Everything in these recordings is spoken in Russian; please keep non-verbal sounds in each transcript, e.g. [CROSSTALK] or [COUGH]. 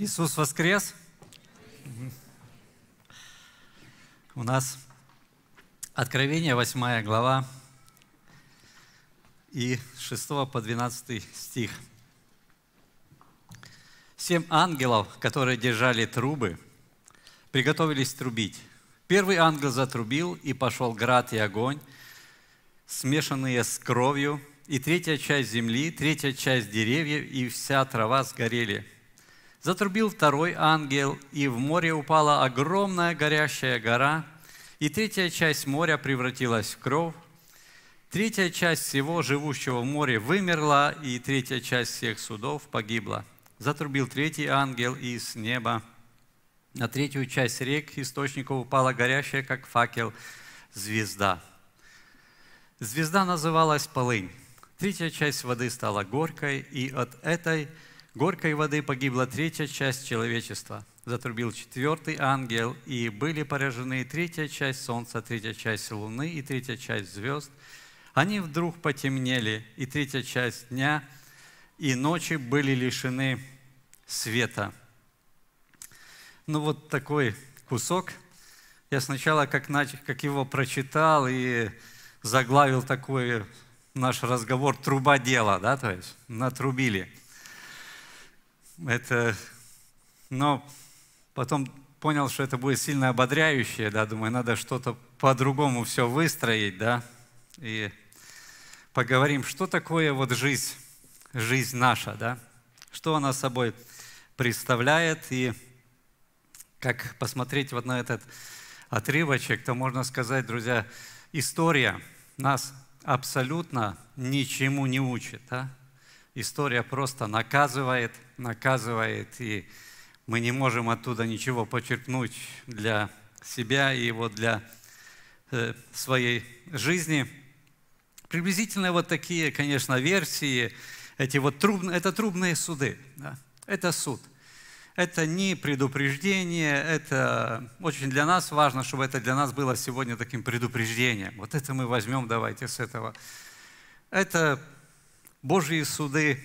Иисус воскрес. У нас Откровение, 8 глава и 6 по 12 стих. Семь ангелов, которые держали трубы, приготовились трубить. Первый ангел затрубил, и пошел град и огонь, смешанные с кровью, и третья часть земли, третья часть деревьев и вся трава сгорели – Затрубил второй ангел, и в море упала огромная горящая гора, и третья часть моря превратилась в кровь. Третья часть всего живущего в море вымерла, и третья часть всех судов погибла. Затрубил третий ангел и с неба. На третью часть рек источников упала горящая, как факел, звезда. Звезда называлась полынь. Третья часть воды стала горькой, и от этой – горькой воды погибла третья часть человечества. Затрубил четвертый ангел, и были поражены третья часть солнца, третья часть луны и третья часть звезд. Они вдруг потемнели, и третья часть дня и ночи были лишены света. Ну вот такой кусок. Я сначала, как, как его прочитал и заглавил такой наш разговор «Труба дела», да, то есть натрубили – это, но ну, потом понял, что это будет сильно ободряющее, да, думаю, надо что-то по-другому все выстроить, да, и поговорим, что такое вот жизнь, жизнь наша, да, что она собой представляет, и как посмотреть вот на этот отрывочек, то можно сказать, друзья, история нас абсолютно ничему не учит, да? история просто наказывает, наказывает, и мы не можем оттуда ничего почерпнуть для себя и вот для э, своей жизни. Приблизительно вот такие, конечно, версии. Эти вот труб, это трубные суды. Да? Это суд. Это не предупреждение, это очень для нас важно, чтобы это для нас было сегодня таким предупреждением. Вот это мы возьмем, давайте, с этого. Это Божьи суды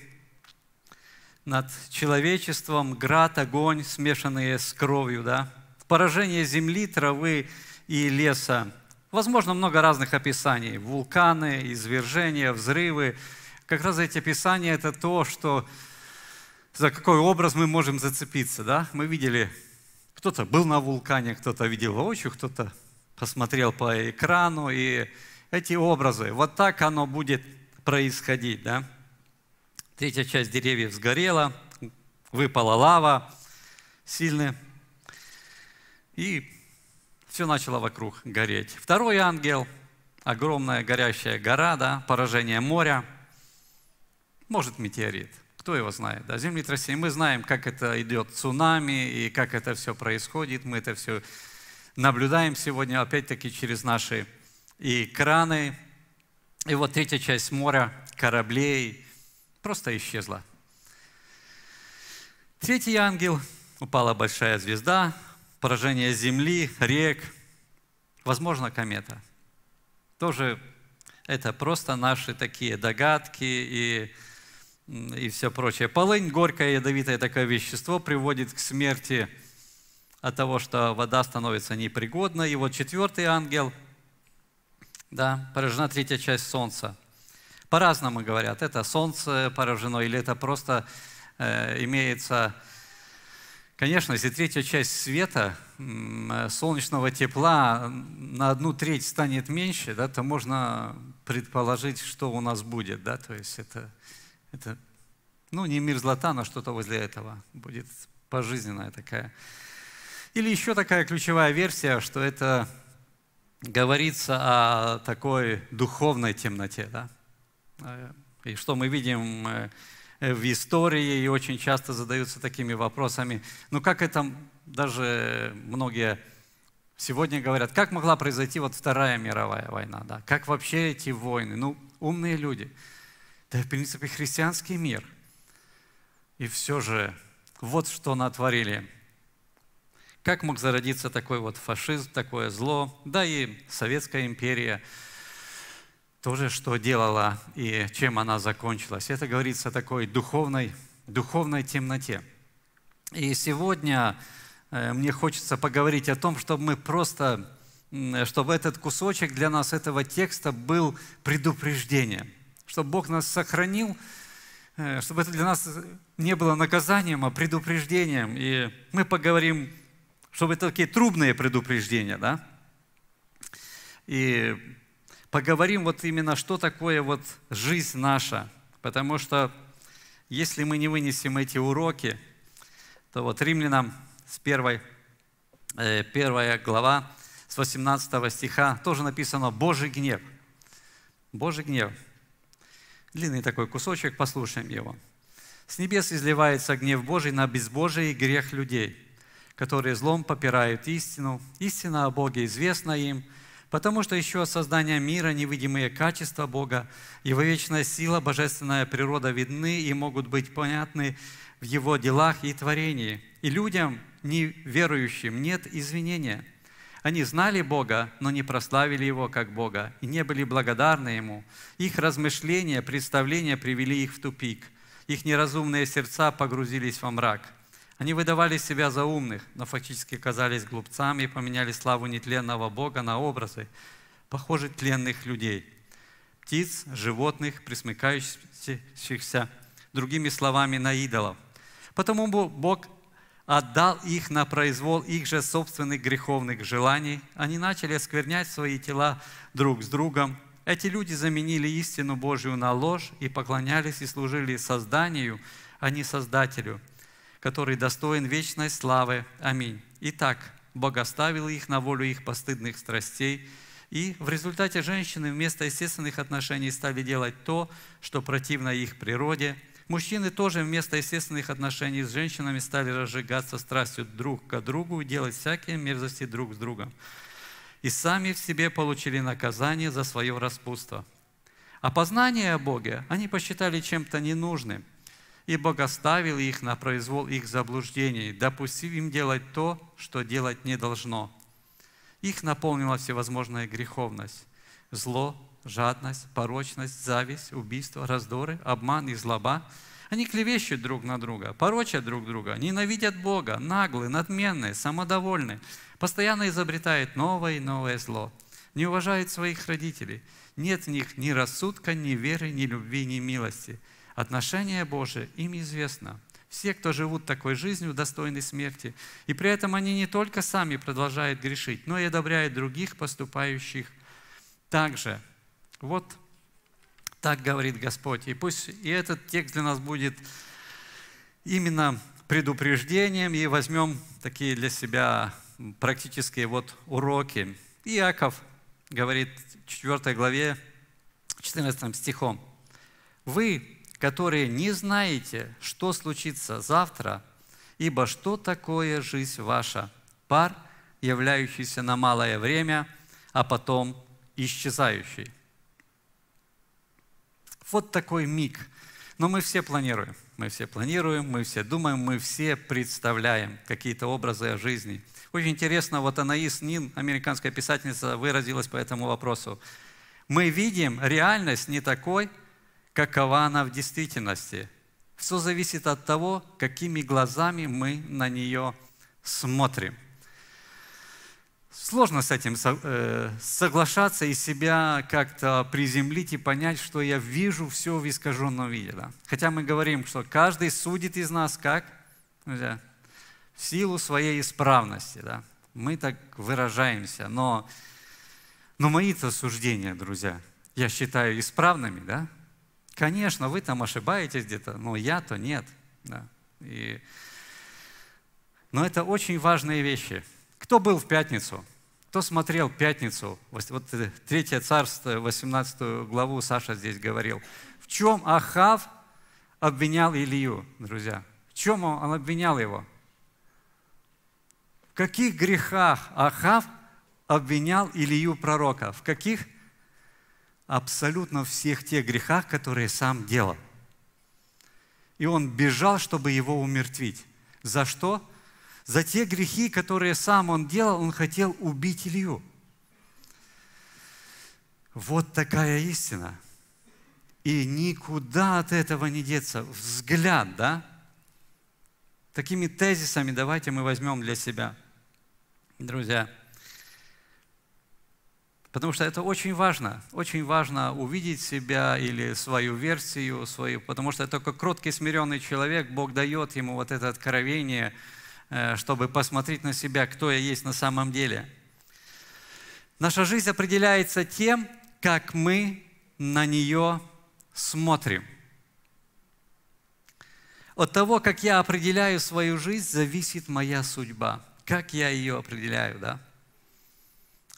над человечеством, град, огонь, смешанные с кровью, да? Поражение земли, травы и леса. Возможно, много разных описаний. Вулканы, извержения, взрывы. Как раз эти описания – это то, что за какой образ мы можем зацепиться, да? Мы видели, кто-то был на вулкане, кто-то видел воочию, кто-то посмотрел по экрану, и эти образы. Вот так оно будет – происходить. Да? Третья часть деревьев сгорела, выпала лава сильная, и все начало вокруг гореть. Второй ангел, огромная горящая гора, да, поражение моря, может метеорит, кто его знает, да, землетрясение. Мы знаем, как это идет цунами и как это все происходит, мы это все наблюдаем сегодня, опять-таки, через наши экраны, и вот третья часть моря, кораблей, просто исчезла. Третий ангел, упала большая звезда, поражение земли, рек, возможно, комета. Тоже это просто наши такие догадки и, и все прочее. Полынь, горькое, ядовитое такое вещество приводит к смерти от того, что вода становится непригодна. И вот четвертый ангел – да, поражена третья часть Солнца. По-разному говорят, это Солнце поражено или это просто э, имеется... Конечно, если третья часть света, э, солнечного тепла на одну треть станет меньше, да, то можно предположить, что у нас будет. Да? То есть это, это ну, не мир злота, но что-то возле этого будет пожизненная такая. Или еще такая ключевая версия, что это говорится о такой духовной темноте. Да? Э, и что мы видим э, в истории, и очень часто задаются такими вопросами. Ну как это, даже многие сегодня говорят, как могла произойти вот Вторая мировая война? Да? Как вообще эти войны? Ну, умные люди. Да, в принципе, христианский мир. И все же, вот что натворили как мог зародиться такой вот фашизм, такое зло? Да и Советская империя тоже что делала и чем она закончилась. Это говорится о такой духовной, духовной темноте. И сегодня э, мне хочется поговорить о том, чтобы мы просто, чтобы этот кусочек для нас этого текста был предупреждением, чтобы Бог нас сохранил, э, чтобы это для нас не было наказанием, а предупреждением. И мы поговорим чтобы такие трубные предупреждения, да? И поговорим вот именно, что такое вот жизнь наша. Потому что если мы не вынесем эти уроки, то вот римлянам с первой, э, первая глава, с 18 стиха тоже написано «Божий гнев». Божий гнев. Длинный такой кусочек, послушаем его. «С небес изливается гнев Божий на безбожие и грех людей» которые злом попирают истину. Истина о Боге известна им, потому что еще от создания мира невидимые качества Бога, Его вечная сила, божественная природа видны и могут быть понятны в Его делах и творении. И людям, не верующим, нет извинения. Они знали Бога, но не прославили Его как Бога и не были благодарны Ему. Их размышления, представления привели их в тупик. Их неразумные сердца погрузились во мрак – они выдавали себя за умных, но фактически казались глупцами и поменяли славу нетленного Бога на образы, похожих тленных людей, птиц, животных, присмыкающихся, другими словами, на идолов. Потому Бог отдал их на произвол их же собственных греховных желаний. Они начали осквернять свои тела друг с другом. Эти люди заменили истину Божью на ложь и поклонялись и служили созданию, а не Создателю – который достоин вечной славы. Аминь. Итак, Бог оставил их на волю их постыдных страстей, и в результате женщины вместо естественных отношений стали делать то, что противно их природе. Мужчины тоже вместо естественных отношений с женщинами стали разжигаться страстью друг к другу и делать всякие мерзости друг с другом. И сами в себе получили наказание за свое распутство. Опознание о Боге они посчитали чем-то ненужным – и Бог оставил их на произвол их заблуждений, допустив им делать то, что делать не должно. Их наполнила всевозможная греховность, зло, жадность, порочность, зависть, убийство, раздоры, обман и злоба. Они клевещут друг на друга, порочат друг друга, ненавидят Бога, наглые, надменные, самодовольны, постоянно изобретают новое и новое зло, не уважают своих родителей. Нет в них ни рассудка, ни веры, ни любви, ни милости – Отношение Божие им известно. Все, кто живут такой жизнью, достойны смерти. И при этом они не только сами продолжают грешить, но и одобряют других поступающих также. Вот так говорит Господь. И пусть и этот текст для нас будет именно предупреждением, и возьмем такие для себя практические вот уроки. Иаков говорит в 4 главе 14 стихом, «Вы, которые не знаете, что случится завтра, ибо что такое жизнь ваша? Пар, являющийся на малое время, а потом исчезающий. Вот такой миг. Но мы все планируем, мы все планируем, мы все думаем, мы все представляем какие-то образы о жизни. Очень интересно, вот Анаис Нин, американская писательница, выразилась по этому вопросу. Мы видим реальность не такой, какова она в действительности. Все зависит от того, какими глазами мы на нее смотрим. Сложно с этим э, соглашаться и себя как-то приземлить и понять, что я вижу все в искаженном виде. Да? Хотя мы говорим, что каждый судит из нас как? Друзья, в силу своей исправности. Да? Мы так выражаемся, но, но мои-то суждения, друзья, я считаю исправными, да? Конечно, вы там ошибаетесь где-то, но я-то нет. Да. И... Но это очень важные вещи. Кто был в пятницу? Кто смотрел пятницу? Вот э, Третье царство, 18 главу Саша здесь говорил. В чем Ахав обвинял Илью, друзья? В чем он обвинял его? В каких грехах Ахав обвинял Илью пророка? В каких? абсолютно всех тех грехах, которые сам делал. И он бежал, чтобы его умертвить. За что? За те грехи, которые сам он делал, он хотел убить Илью. Вот такая истина. И никуда от этого не деться. Взгляд, да? Такими тезисами давайте мы возьмем для себя. Друзья, Потому что это очень важно. Очень важно увидеть себя или свою версию, свою, потому что только кроткий, смиренный человек, Бог дает ему вот это откровение, э, чтобы посмотреть на себя, кто я есть на самом деле. Наша жизнь определяется тем, как мы на нее смотрим. От того, как я определяю свою жизнь, зависит моя судьба. Как я ее определяю, да?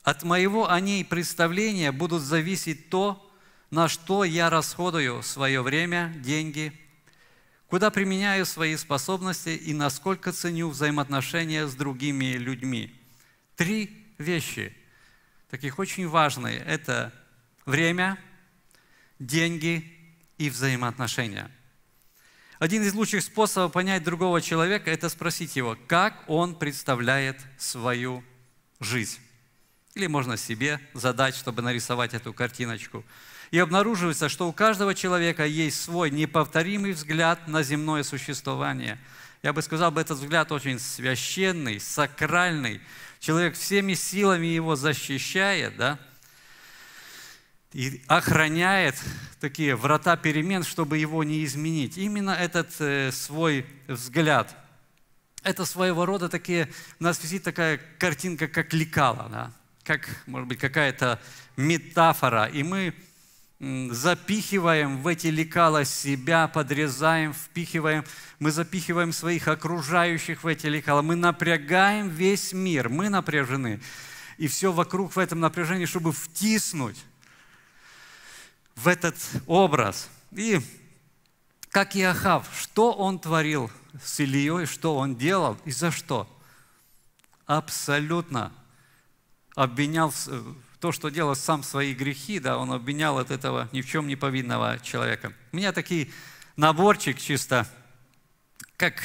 От моего о ней представления будут зависеть то, на что я расходую свое время, деньги, куда применяю свои способности и насколько ценю взаимоотношения с другими людьми. Три вещи, таких очень важные, это время, деньги и взаимоотношения. Один из лучших способов понять другого человека – это спросить его, как он представляет свою жизнь или можно себе задать, чтобы нарисовать эту картиночку. И обнаруживается, что у каждого человека есть свой неповторимый взгляд на земное существование. Я бы сказал, этот взгляд очень священный, сакральный. Человек всеми силами его защищает, да, и охраняет такие врата перемен, чтобы его не изменить. Именно этот э, свой взгляд. Это своего рода такие, у нас висит такая картинка, как лекала, да, как, может быть, какая-то метафора, и мы запихиваем в эти лекала себя, подрезаем, впихиваем, мы запихиваем своих окружающих в эти лекала, мы напрягаем весь мир, мы напряжены, и все вокруг в этом напряжении, чтобы втиснуть в этот образ. И как Иохав, что он творил с Ильей, что он делал и за что? Абсолютно обвинял э, то, что делал сам свои грехи, да, он обвинял от этого ни в чем не повинного человека. У меня такой наборчик чисто, как,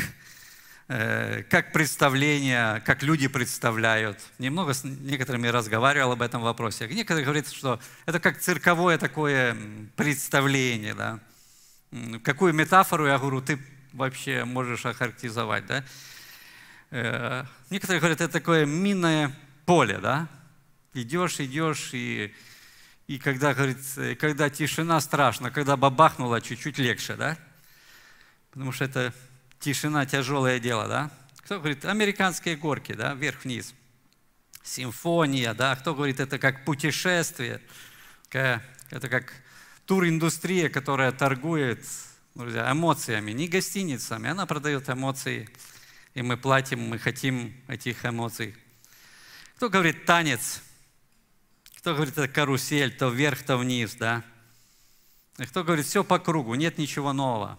э, как представление, как люди представляют. Немного с некоторыми разговаривал об этом вопросе. Некоторые говорят, что это как цирковое такое представление. Да? Какую метафору, я говорю, ты вообще можешь охарактеризовать. Да? Э, некоторые говорят, это такое минное поле, да? идешь, идешь, и, и когда, говорит, э, когда тишина страшна когда бабахнула, чуть-чуть легче, да? Потому что это тишина тяжелое дело, да? Кто говорит, американские горки, да, вверх-вниз, симфония, да? Кто говорит, это как путешествие, это как туриндустрия, которая торгует друзья, эмоциями, не гостиницами. Она продает эмоции, и мы платим, мы хотим этих эмоций. Кто говорит танец? Кто говорит, это карусель, то вверх, то вниз, да? И а кто говорит, все по кругу, нет ничего нового.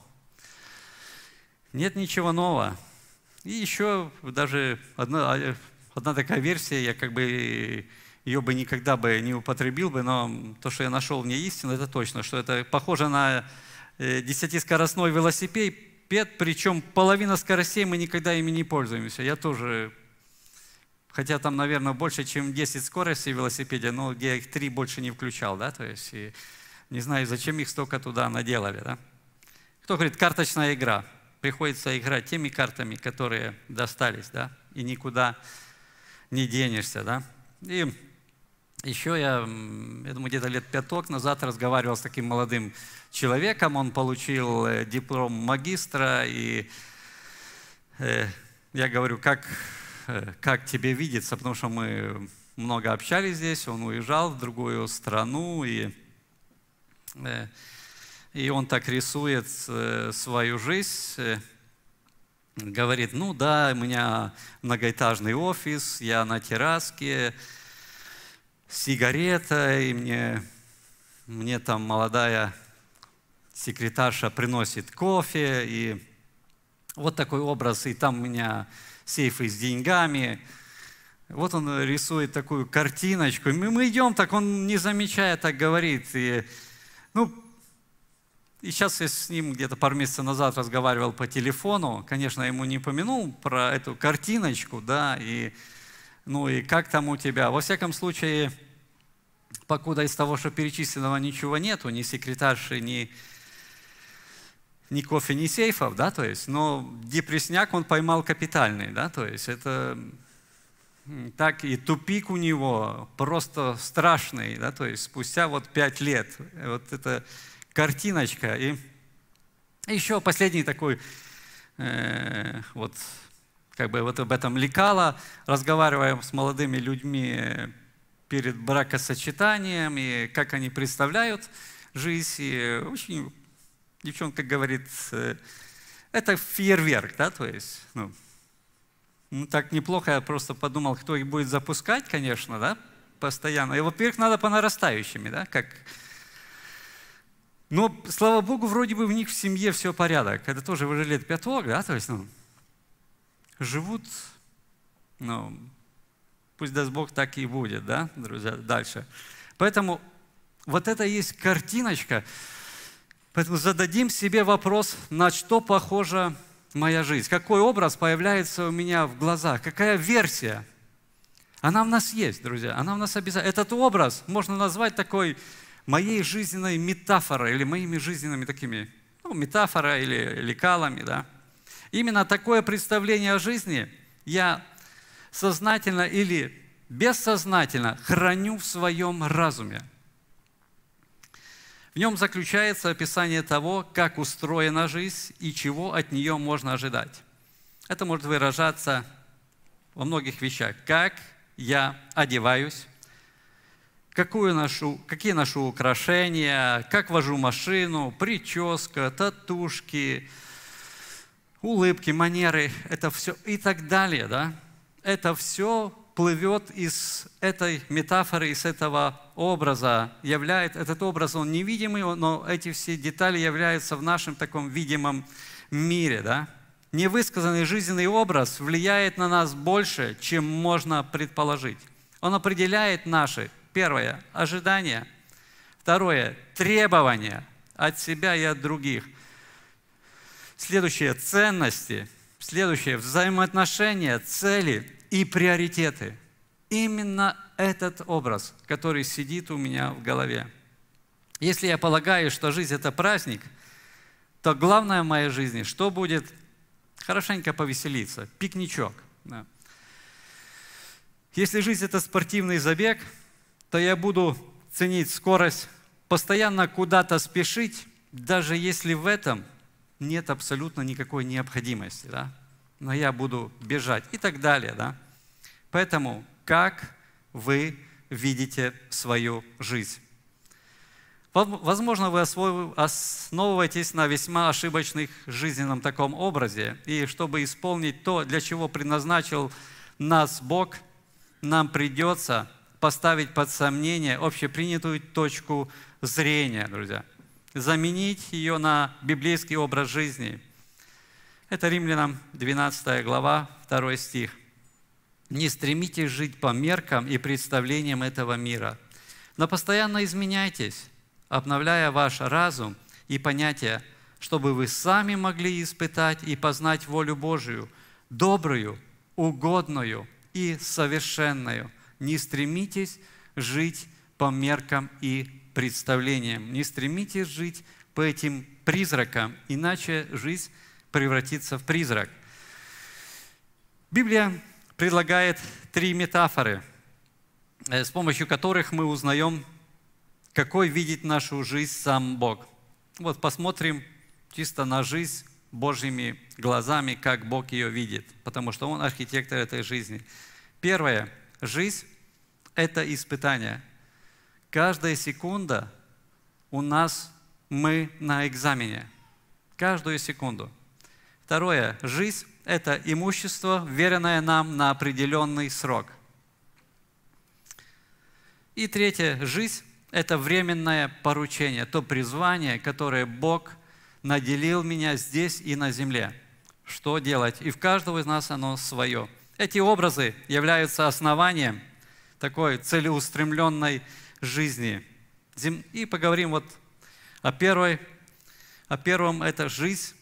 Нет ничего нового. И еще даже одна, одна такая версия, я как бы ее бы никогда бы не употребил бы, но то, что я нашел в ней истину, это точно, что это похоже на э, десятискоростной велосипед, причем половина скоростей мы никогда ими не пользуемся. Я тоже Хотя там, наверное, больше, чем 10 скоростей в велосипеде, но я их 3 больше не включал, да, то есть и не знаю, зачем их столько туда наделали, да. Кто говорит, карточная игра. Приходится играть теми картами, которые достались, да, и никуда не денешься, да. И еще я, я думаю, где-то лет пяток назад разговаривал с таким молодым человеком. Он получил э, диплом магистра, и э, я говорю, как Э, как тебе видится, потому что мы много общались здесь, он уезжал в другую страну, и, э, и он так рисует э, свою жизнь, говорит, ну да, у меня многоэтажный офис, я на терраске, сигарета, и мне, мне там молодая секретарша приносит кофе, и вот такой образ, и там у меня сейфы с деньгами. Вот он рисует такую картиночку. И мы идем, так он не замечая, так говорит. И, ну, и сейчас я с ним где-то пару месяцев назад разговаривал по телефону. Конечно, ему не помянул про эту картиночку, да, и, ну и как там у тебя. Во всяком случае, покуда из того, что перечисленного ничего нету, ни секретарши, ни ни кофе, ни сейфов, да, то есть, но депресняк он поймал капитальный, да, то есть это так и тупик у него просто страшный, да, то есть спустя вот пять лет, вот эта картиночка. И еще последний такой, э, вот как бы вот об этом лекала, разговариваем с молодыми людьми э, перед бракосочетанием и как они представляют жизнь, и очень девчонка говорит, «Э, это фейерверк, да, то есть, ну, ну, так неплохо, я просто подумал, кто их будет запускать, конечно, да, постоянно. И, во-первых, надо по нарастающими, да, как... Но, слава Богу, вроде бы в них в семье все порядок. Это тоже уже лет пятого, да, то есть, ну, живут, ну, пусть даст Бог так и будет, да, друзья, дальше. Поэтому вот это есть картиночка, Поэтому зададим себе вопрос, на что похожа моя жизнь, какой образ появляется у меня в глазах, какая версия. Она в нас есть, друзья, она в нас обязательно. Этот образ можно назвать такой моей жизненной метафорой или моими жизненными такими, ну, метафорой или лекалами, да. Именно такое представление о жизни я сознательно или бессознательно храню в своем разуме. В нем заключается описание того, как устроена жизнь и чего от нее можно ожидать. Это может выражаться во многих вещах. Как я одеваюсь, какую ношу, какие ношу украшения, как вожу машину, прическа, татушки, улыбки, манеры, это все и так далее, да? Это все плывет из этой метафоры, из этого образа, являет, этот образ, он невидимый, но эти все детали являются в нашем таком видимом мире. Да? Невысказанный жизненный образ влияет на нас больше, чем можно предположить. Он определяет наши, первое, ожидания, второе, требования от себя и от других. Следующее, ценности. Следующее, взаимоотношения, цели, и приоритеты. Именно этот образ, который сидит у меня в голове. Если я полагаю, что жизнь – это праздник, то главное в моей жизни, что будет хорошенько повеселиться, пикничок. Да. Если жизнь – это спортивный забег, то я буду ценить скорость, постоянно куда-то спешить, даже если в этом нет абсолютно никакой необходимости. Да? но я буду бежать и так далее. Да? Поэтому как вы видите свою жизнь? Возможно, вы основываетесь на весьма ошибочных жизненном таком образе. И чтобы исполнить то, для чего предназначил нас Бог, нам придется поставить под сомнение общепринятую точку зрения, друзья. Заменить ее на библейский образ жизни – это Римлянам 12 глава, 2 стих. «Не стремитесь жить по меркам и представлениям этого мира, но постоянно изменяйтесь, обновляя ваш разум и понятия, чтобы вы сами могли испытать и познать волю Божию, добрую, угодную и совершенную. Не стремитесь жить по меркам и представлениям, не стремитесь жить по этим призракам, иначе жизнь превратиться в призрак. Библия предлагает три метафоры, э, с помощью которых мы узнаем, какой видит нашу жизнь сам Бог. Вот посмотрим чисто на жизнь Божьими глазами, как Бог ее видит, потому что Он архитектор этой жизни. Первое. Жизнь – это испытание. Каждая секунда у нас мы на экзамене. Каждую секунду – Второе. Жизнь – это имущество, веренное нам на определенный срок. И третье. Жизнь – это временное поручение, то призвание, которое Бог наделил меня здесь и на земле. Что делать? И в каждого из нас оно свое. Эти образы являются основанием такой целеустремленной жизни. И поговорим вот о первой. О первом – это жизнь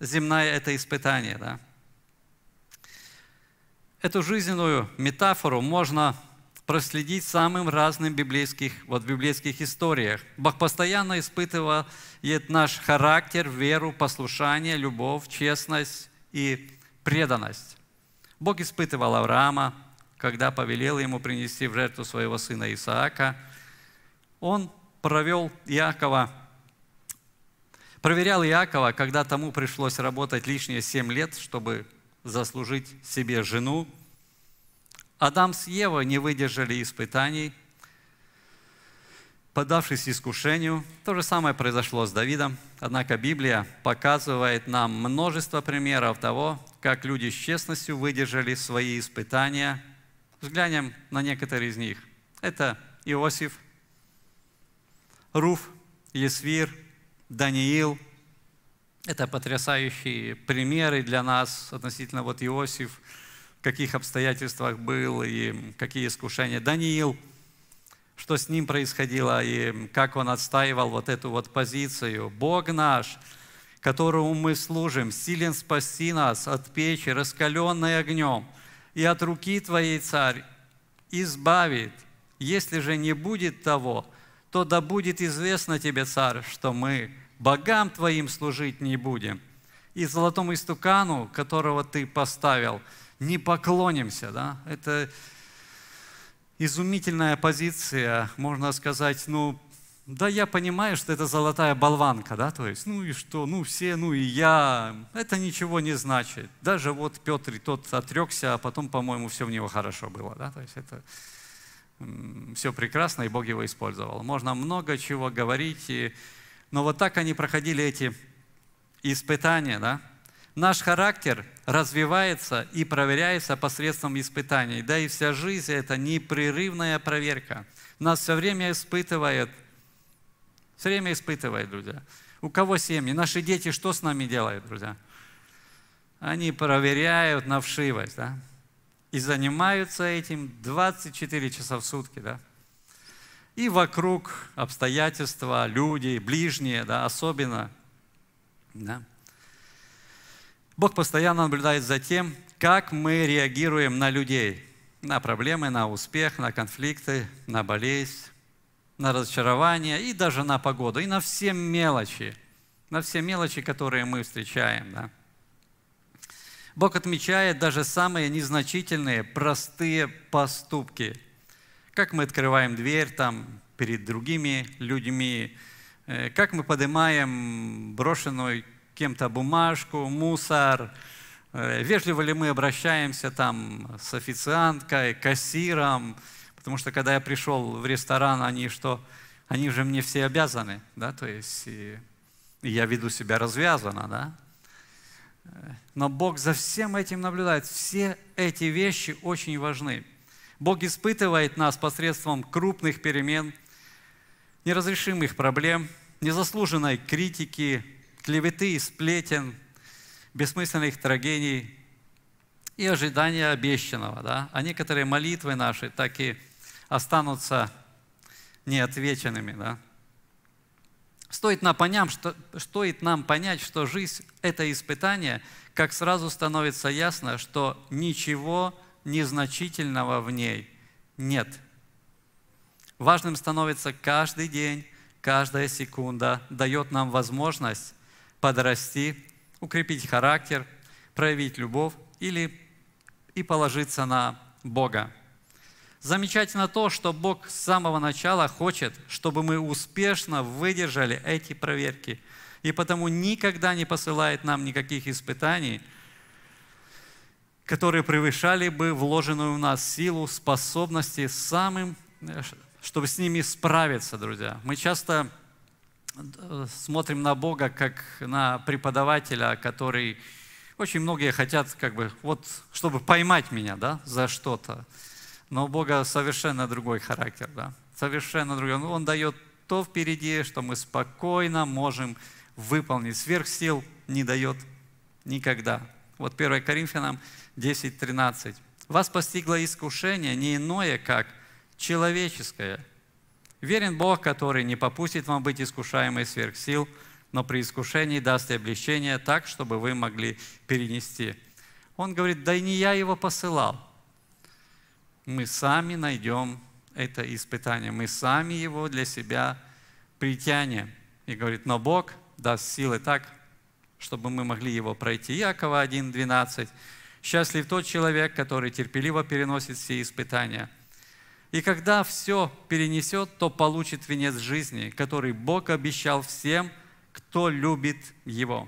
земная – это испытание. Да? Эту жизненную метафору можно проследить самым разным библейских, вот, библейских историях. Бог постоянно испытывает наш характер, веру, послушание, любовь, честность и преданность. Бог испытывал Авраама, когда повелел ему принести в жертву своего сына Исаака. Он провел Иакова Проверял Иакова, когда тому пришлось работать лишние семь лет, чтобы заслужить себе жену. Адам с Евой не выдержали испытаний, поддавшись искушению. То же самое произошло с Давидом. Однако Библия показывает нам множество примеров того, как люди с честностью выдержали свои испытания. Взглянем на некоторые из них. Это Иосиф, Руф, Есвир – Даниил. Это потрясающие примеры для нас относительно вот Иосиф, в каких обстоятельствах был и какие искушения. Даниил, что с ним происходило и как он отстаивал вот эту вот позицию. Бог наш, которому мы служим, силен спасти нас от печи, раскаленной огнем, и от руки Твоей, Царь, избавит, если же не будет того, то да будет известно тебе, царь, что мы богам твоим служить не будем, и золотому истукану, которого ты поставил, не поклонимся». Да? Это изумительная позиция, можно сказать, ну, да, я понимаю, что это золотая болванка, да, то есть, ну и что, ну все, ну и я, это ничего не значит. Даже вот Петр и тот отрекся, а потом, по-моему, все в него хорошо было, да, то есть это все прекрасно, и Бог его использовал. Можно много чего говорить, и... но вот так они проходили эти испытания. Да? Наш характер развивается и проверяется посредством испытаний. Да и вся жизнь – это непрерывная проверка. Нас все время испытывает, все время испытывает, друзья. У кого семьи? Наши дети что с нами делают, друзья? Они проверяют на вшивость, да? и занимаются этим 24 часа в сутки, да? И вокруг обстоятельства, люди, ближние, да, особенно, да? Бог постоянно наблюдает за тем, как мы реагируем на людей, на проблемы, на успех, на конфликты, на болезнь, на разочарование и даже на погоду, и на все мелочи, на все мелочи, которые мы встречаем. Да? Бог отмечает даже самые незначительные, простые поступки. Как мы открываем дверь там перед другими людьми, э, как мы поднимаем брошенную кем-то бумажку, мусор, э, вежливо ли мы обращаемся там с официанткой, кассиром, потому что когда я пришел в ресторан, они что, они же мне все обязаны, да, то есть и я веду себя развязанно, да, но Бог за всем этим наблюдает. Все эти вещи очень важны. Бог испытывает нас посредством крупных перемен, неразрешимых проблем, незаслуженной критики, клеветы и сплетен, бессмысленных трагедий и ожидания обещанного. Да? А некоторые молитвы наши так и останутся неотвеченными. Да? Стоит нам, понять, что, стоит нам понять, что жизнь – это испытание, как сразу становится ясно, что ничего незначительного в ней нет. Важным становится каждый день, каждая секунда дает нам возможность подрасти, укрепить характер, проявить любовь или и положиться на Бога. Замечательно то, что Бог с самого начала хочет, чтобы мы успешно выдержали эти проверки. И потому никогда не посылает нам никаких испытаний, которые превышали бы вложенную в нас силу, способности самым, э, чтобы с ними справиться, друзья. Мы часто э, смотрим на Бога как на преподавателя, который очень многие хотят, как бы, вот, чтобы поймать меня, да, за что-то. Но у Бога совершенно другой характер, да? совершенно другой. Он дает то впереди, что мы спокойно можем выполнить. Сверх сил не дает никогда. Вот 1 Коринфянам 10:13. «Вас постигло искушение не иное, как человеческое. Верен Бог, который не попустит вам быть искушаемой сверх сил, но при искушении даст и облегчение так, чтобы вы могли перенести». Он говорит, да и не я его посылал, мы сами найдем это испытание, мы сами его для себя притянем. И говорит, но Бог даст силы так, чтобы мы могли его пройти. Якова 1:12. Счастлив тот человек, который терпеливо переносит все испытания. И когда все перенесет, то получит венец жизни, который Бог обещал всем, кто любит его.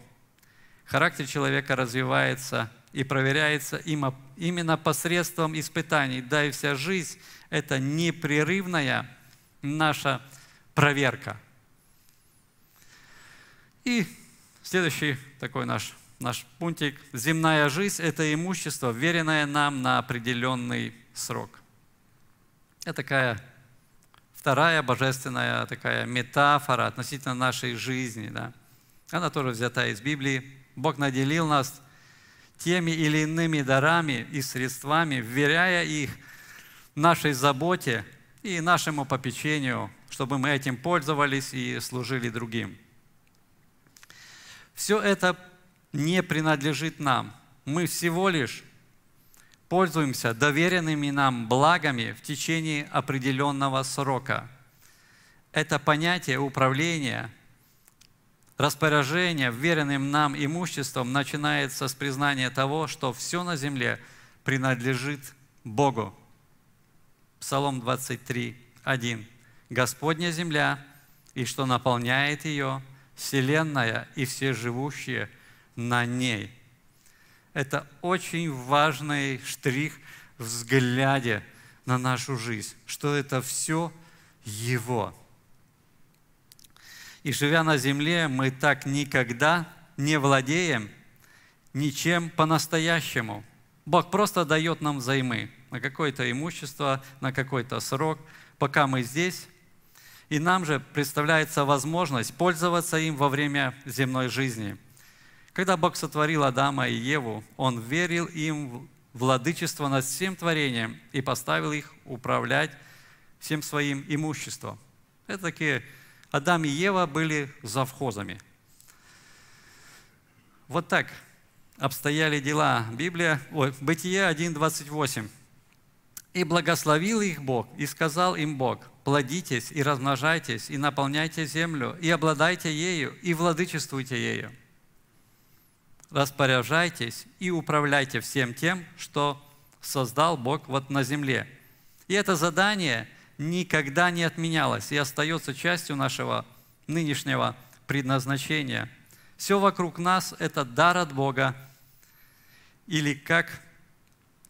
Характер человека развивается и проверяется именно посредством испытаний. Да и вся жизнь – это непрерывная наша проверка. И следующий такой наш, наш пунктик. Земная жизнь – это имущество, веренное нам на определенный срок. Это такая вторая божественная такая метафора относительно нашей жизни. Да? Она тоже взята из Библии. Бог наделил нас – теми или иными дарами и средствами, вверяя их нашей заботе и нашему попечению, чтобы мы этим пользовались и служили другим. Все это не принадлежит нам. Мы всего лишь пользуемся доверенными нам благами в течение определенного срока. Это понятие управления – Распоряжение, вверенным нам имуществом, начинается с признания того, что все на земле принадлежит Богу. Псалом 23, 1. «Господня земля, и что наполняет ее, вселенная и все живущие на ней». Это очень важный штрих в взгляде на нашу жизнь, что это все Его – и живя на земле, мы так никогда не владеем ничем по-настоящему. Бог просто дает нам займы на какое-то имущество, на какой-то срок, пока мы здесь. И нам же представляется возможность пользоваться им во время земной жизни. Когда Бог сотворил Адама и Еву, Он верил им в владычество над всем творением и поставил их управлять всем своим имуществом. Это такие Адам и Ева были завхозами. Вот так обстояли дела. Библия, ой, Бытие 1.28. «И благословил их Бог, и сказал им Бог, плодитесь и размножайтесь, и наполняйте землю, и обладайте ею, и владычествуйте ею. Распоряжайтесь и управляйте всем тем, что создал Бог вот на земле». И это задание – никогда не отменялось и остается частью нашего нынешнего предназначения. Все вокруг нас – это дар от Бога или как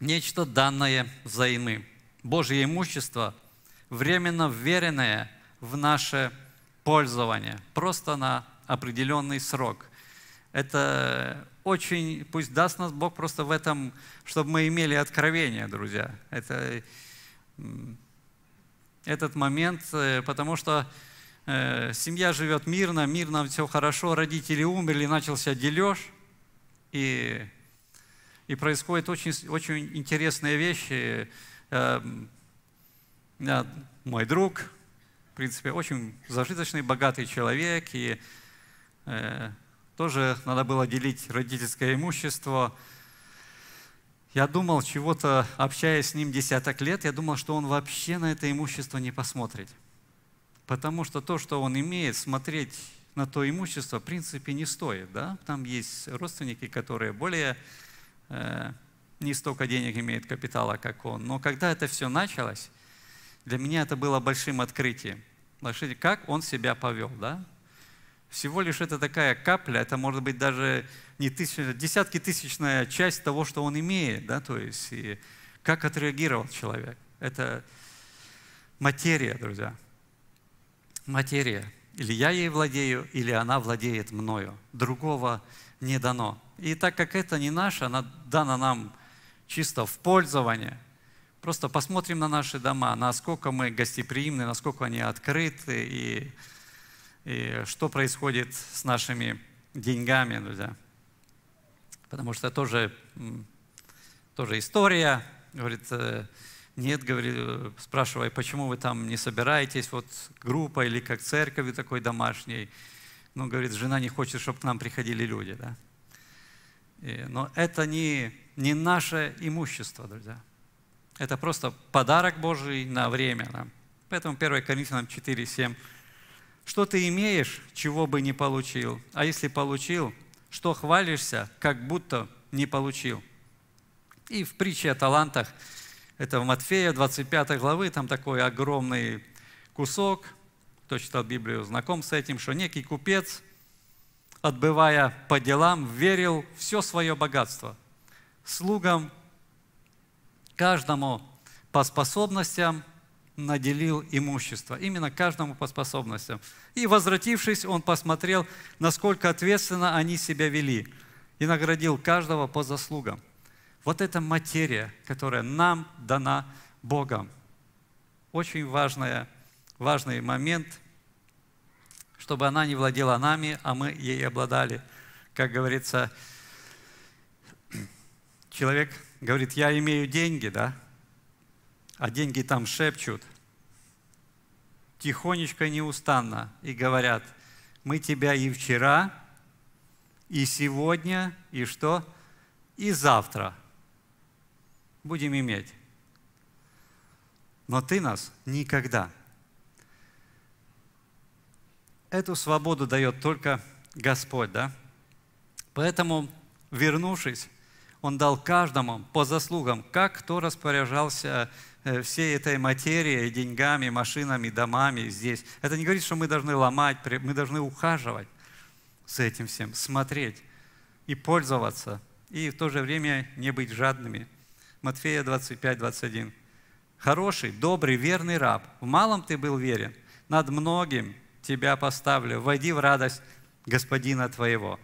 нечто данное взаймы. Божье имущество, временно вверенное в наше пользование, просто на определенный срок. Это очень, пусть даст нас Бог просто в этом, чтобы мы имели откровение, друзья. Это этот момент, э, потому что э, семья живет мирно, мирно все хорошо, родители умерли, начался дележ, и, и происходят очень, очень интересные вещи. Э, мой друг, в принципе, очень зажиточный, богатый человек, и тоже надо было делить родительское имущество – я думал, чего-то, общаясь с ним десяток лет, я думал, что он вообще на это имущество не посмотрит. Потому что то, что он имеет, смотреть на то имущество в принципе не стоит. Да? Там есть родственники, которые более э, не столько денег имеют капитала, как он. Но когда это все началось, для меня это было большим открытием. Как он себя повел, да? Всего лишь это такая капля, это может быть даже не тысяч, десятки тысячная часть того, что он имеет, да, то есть и как отреагировал человек. Это материя, друзья. Материя. Или я ей владею, или она владеет мною. Другого не дано. И так как это не наше, она дана нам чисто в пользование. Просто посмотрим на наши дома, насколько мы гостеприимны, насколько они открыты и и что происходит с нашими деньгами, друзья. Потому что тоже, тоже история. Говорит, э, нет, говорит, э, спрашивай, почему вы там не собираетесь, вот группа или как церковью такой домашней. Ну, говорит, жена не хочет, чтобы к нам приходили люди. Да? И, но это не, не наше имущество, друзья. Это просто подарок Божий на время. Да? Поэтому 1 Коринфянам 4, 7 что ты имеешь, чего бы не получил? А если получил, что хвалишься, как будто не получил? И в притче о талантах, это в Матфея 25 главы, там такой огромный кусок, кто читал Библию, знаком с этим, что некий купец, отбывая по делам, верил все свое богатство слугам, каждому по способностям – наделил имущество, именно каждому по способностям. И, возвратившись, он посмотрел, насколько ответственно они себя вели, и наградил каждого по заслугам. Вот эта материя, которая нам дана Богом. Очень важная, важный момент, чтобы она не владела нами, а мы ей обладали. Как говорится, [CLEARS THROAT] человек говорит, я имею деньги, да, а деньги там шепчут, тихонечко неустанно и говорят, мы тебя и вчера, и сегодня, и что? И завтра будем иметь. Но ты нас никогда. Эту свободу дает только Господь, да? Поэтому, вернувшись, Он дал каждому по заслугам, как кто распоряжался Э, всей этой материей, деньгами, машинами, домами здесь. Это не говорит, что мы должны ломать, мы должны ухаживать с этим всем, смотреть и пользоваться, и в то же время не быть жадными. Матфея 25, 21. «Хороший, добрый, верный раб, в малом ты был верен, над многим тебя поставлю, войди в радость господина твоего».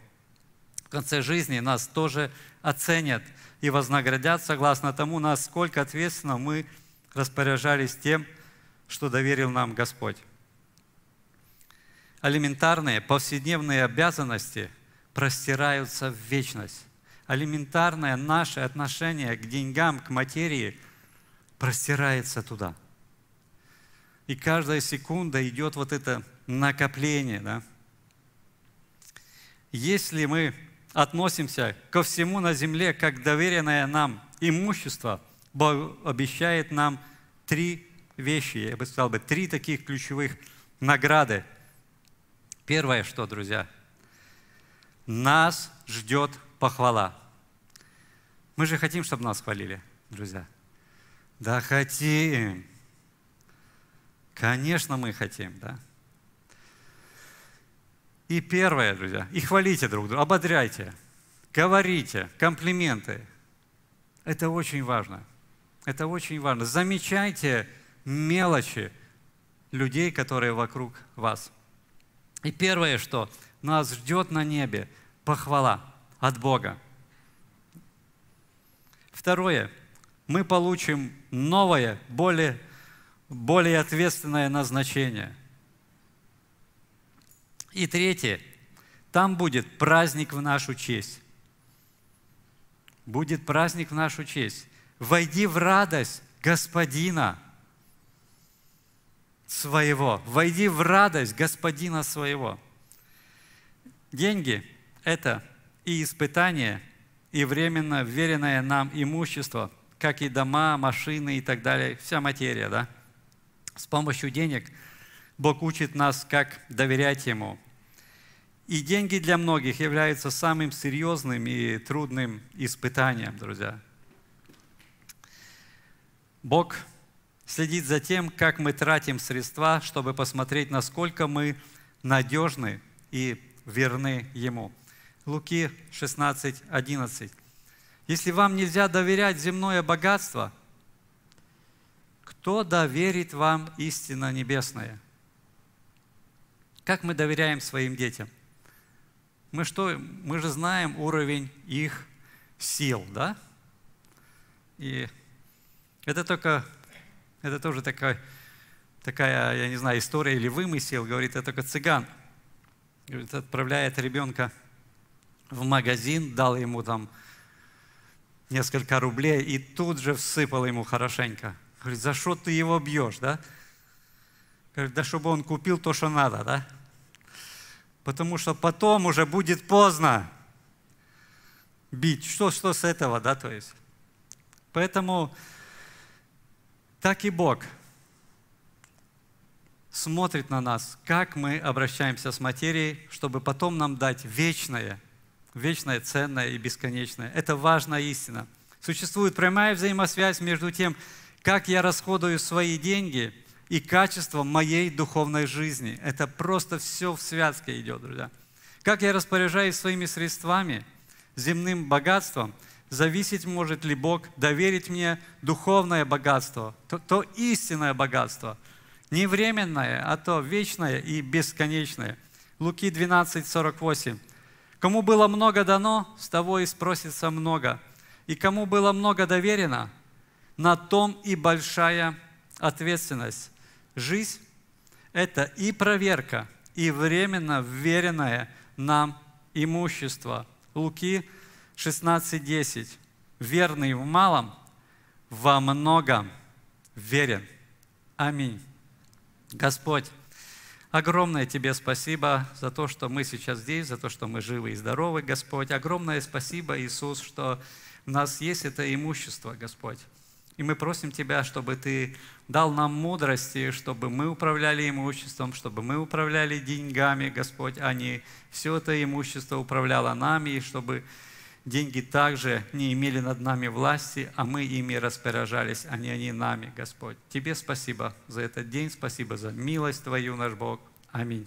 В конце жизни нас тоже оценят и вознаградят согласно тому, насколько ответственно мы распоряжались тем, что доверил нам Господь. Алиментарные, повседневные обязанности простираются в вечность. Алиментарное наше отношение к деньгам, к материи простирается туда. И каждая секунда идет вот это накопление. Да? Если мы относимся ко всему на земле, как доверенное нам имущество – Бог обещает нам три вещи, я бы сказал бы, три таких ключевых награды. Первое что, друзья? Нас ждет похвала. Мы же хотим, чтобы нас хвалили, друзья. Да хотим. Конечно, мы хотим, да. И первое, друзья, и хвалите друг друга, ободряйте, говорите комплименты. Это очень важно – это очень важно. Замечайте мелочи людей, которые вокруг вас. И первое, что нас ждет на небе, похвала от Бога. Второе, мы получим новое, более, более ответственное назначение. И третье, там будет праздник в нашу честь. Будет праздник в нашу честь. Войди в радость Господина своего. Войди в радость Господина своего. Деньги – это и испытание, и временно веренное нам имущество, как и дома, машины и так далее, вся материя, да? С помощью денег Бог учит нас, как доверять Ему. И деньги для многих являются самым серьезным и трудным испытанием, друзья. Бог следит за тем, как мы тратим средства, чтобы посмотреть, насколько мы надежны и верны Ему. Луки 16, 11. Если вам нельзя доверять земное богатство, кто доверит вам истина небесная? Как мы доверяем своим детям? Мы, что, мы же знаем уровень их сил, да? И это только, это тоже такая, такая, я не знаю, история или вымысел, говорит, это только цыган. Говорит, отправляет ребенка в магазин, дал ему там несколько рублей и тут же всыпал ему хорошенько. Говорит, за что ты его бьешь, да? Говорит, да чтобы он купил то, что надо, да? Потому что потом уже будет поздно бить. Что, что с этого, да, то есть? Поэтому так и Бог смотрит на нас, как мы обращаемся с материей, чтобы потом нам дать вечное, вечное, ценное и бесконечное. Это важная истина. Существует прямая взаимосвязь между тем, как я расходую свои деньги и качеством моей духовной жизни. Это просто все в связке идет, друзья. Как я распоряжаюсь своими средствами, земным богатством – зависеть может ли Бог доверить мне духовное богатство, то, то истинное богатство, не временное, а то вечное и бесконечное. Луки 12, 48. «Кому было много дано, с того и спросится много, и кому было много доверено, на том и большая ответственность». Жизнь – это и проверка, и временно веренное нам имущество. Луки 16.10. Верный в малом, во многом верен. Аминь. Господь, огромное Тебе спасибо за то, что мы сейчас здесь, за то, что мы живы и здоровы, Господь. Огромное спасибо, Иисус, что у нас есть это имущество, Господь. И мы просим Тебя, чтобы Ты дал нам мудрости, чтобы мы управляли имуществом, чтобы мы управляли деньгами, Господь, а не все это имущество управляло нами, и чтобы Деньги также не имели над нами власти, а мы ими распоряжались, а не они нами, Господь. Тебе спасибо за этот день, спасибо за милость Твою, наш Бог. Аминь.